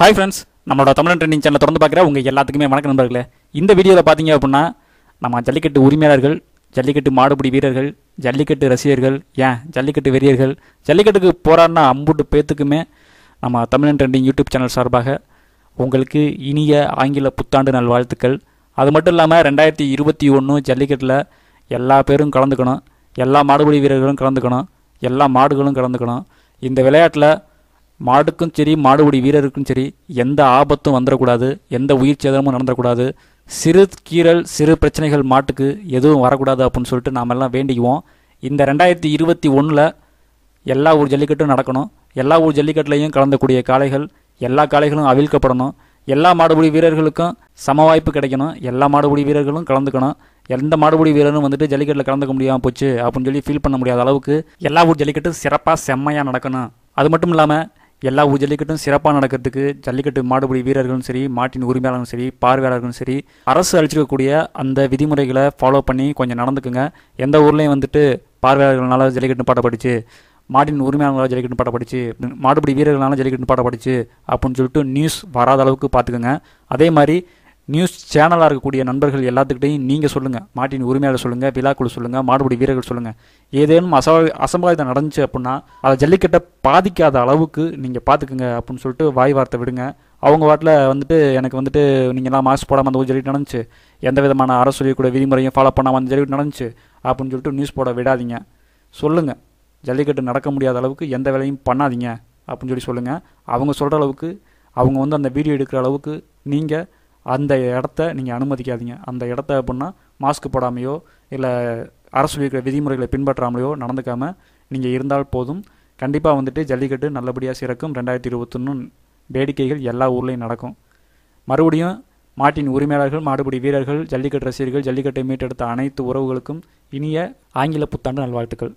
hi friends நம்மளோட Tamil trending channel தொடர்ந்து பார்க்குற உங்கள் எல்லாத்துக்குமே வணக்கம் நண்பர்களே இந்த வீடியோவில் பார்த்தீங்க அப்படின்னா நம்ம ஜல்லிக்கட்டு உரிமையாளர்கள் ஜல்லிக்கட்டு மாடுபிடி வீரர்கள் ஜல்லிக்கட்டு ரசிகர்கள் ஏன் ஜல்லிக்கட்டு வெறியர்கள் ஜல்லிக்கட்டுக்கு போராடின அம்புட்டு பேத்துக்குமே நம்ம தமிழ் ட்ரெண்டிங் யூடியூப் சேனல் சார்பாக உங்களுக்கு இனிய ஆங்கில புத்தாண்டு நல்வாழ்த்துக்கள் அது மட்டும் இல்லாமல் ரெண்டாயிரத்தி இருபத்தி ஒன்று ஜல்லிக்கட்டில் எல்லா பேரும் கலந்துக்கணும் எல்லா மாடுபிடி வீரர்களும் கலந்துக்கணும் எல்லா மாடுகளும் கலந்துக்கணும் இந்த விளையாட்டில் மாடுக்கும் சரி மாடுபுடி வீரருக்கும் சரி எந்த ஆபத்தும் வந்துடக்கூடாது எந்த உயிர் சேதமும் நடந்துடக்கூடாது சிறு கீரல் சிறு பிரச்சனைகள் மாட்டுக்கு எதுவும் வரக்கூடாது அப்படின்னு சொல்லிட்டு நாம் எல்லாம் வேண்டிக்குவோம் இந்த ரெண்டாயிரத்தி இருபத்தி ஒன்றில் எல்லா ஊர் ஜல்லிக்கட்டும் நடக்கணும் எல்லா ஊர் ஜல்லிக்கட்டுலேயும் கலந்தக்கூடிய காளைகள் எல்லா காளைகளும் அவிழ்க்கப்படணும் எல்லா மாடுபுடி வீரர்களுக்கும் சம வாய்ப்பு கிடைக்கணும் எல்லா மாடுபுடி வீரர்களும் கலந்துக்கணும் எந்த மாடுபடி வீரரும் வந்துட்டு ஜல்லிக்கட்டில் கலந்துக்க முடியாமல் போச்சு அப்படின்னு சொல்லி ஃபீல் பண்ண முடியாத அளவுக்கு எல்லா ஊர் ஜல்லிக்கட்டும் சிறப்பாக செம்மையாக நடக்கணும் அது மட்டும் இல்லாமல் எல்லா ஊர் ஜல்லிக்கட்டும் சிறப்பாக நடக்கிறதுக்கு ஜல்லிக்கட்டு மாடுபிடி வீரர்களும் சரி மாட்டின் உரிமையாளர்களும் சரி பார்வையாளர்களும் சரி அரசு அளிச்சிருக்கக்கூடிய அந்த விதிமுறைகளை ஃபாலோ பண்ணி கொஞ்சம் நடந்துக்குங்க எந்த ஊர்லேயும் வந்துட்டு பார்வையாளர்களால் ஜல்லிக்கட்டு பாட்ட படிச்சு மாட்டின் உரிமையாளர்களால் ஜல்லிக்கட்டு பாட்ட படிச்சு மாடுபிடி வீரர்களால் ஜல்லிக்கட்டு பாட்ட படிச்சு அப்படின்னு சொல்லிட்டு நியூஸ் வராத அளவுக்கு பார்த்துக்குங்க அதே மாதிரி நியூஸ் சேனலாக இருக்கக்கூடிய நண்பர்கள் எல்லாத்துக்கிட்டையும் நீங்கள் சொல்லுங்கள் மாட்டின் உரிமையாளர் சொல்லுங்கள் விழாக்குழு சொல்லுங்கள் மாடுபடி வீரர்கள் சொல்லுங்கள் ஏதேனும் அசவா அசம்பாவிதம் நடந்துச்சு அப்படின்னா அதை ஜல்லிக்கட்டை பாதிக்காத அளவுக்கு நீங்கள் பார்த்துக்குங்க அப்படின்னு சொல்லிட்டு வாய் வார்த்தை விடுங்க அவங்க வாட்டில் வந்துட்டு எனக்கு வந்துட்டு நீங்கள்லாம் மாஸ்க் போடாமல் அந்த ஜல்லிக்கட்டு நடந்துச்சு எந்த விதமான அரசு கூட விதிமுறையும் ஃபாலோ பண்ணாமல் வந்து ஜல்லிக்கட்டு நடந்துச்சு அப்படின்னு சொல்லிட்டு நியூஸ் போட விடாதீங்க சொல்லுங்கள் ஜல்லிக்கட்டு நடக்க முடியாத அளவுக்கு எந்த வேலையும் பண்ணாதீங்க அப்படின்னு சொல்லி சொல்லுங்கள் அவங்க சொல்கிற அளவுக்கு அவங்க வந்து அந்த வீடியோ எடுக்கிற அளவுக்கு நீங்கள் அந்த இடத்த நீங்கள் அனுமதிக்காதீங்க அந்த இடத்த அப்படின்னா மாஸ்க் போடாமையோ இல்லை அரசு இருக்கிற விதிமுறைகளை பின்பற்றாமலையோ நடந்துக்காமல் நீங்கள் இருந்தால் போதும் கண்டிப்பாக வந்துட்டு ஜல்லிக்கட்டு நல்லபடியாக சிறக்கும் ரெண்டாயிரத்தி இருபத்தொன்னு வேடிக்கைகள் எல்லா ஊர்லேயும் நடக்கும் மறுபடியும் மாட்டின் உரிமையாளர்கள் மாடுபிடி வீரர்கள் ஜல்லிக்கட்டு ரசிகர்கள் ஜல்லிக்கட்டை மீட்டெடுத்த அனைத்து உறவுகளுக்கும் இனிய ஆங்கில புத்தாண்டு நல்வாழ்த்துக்கள்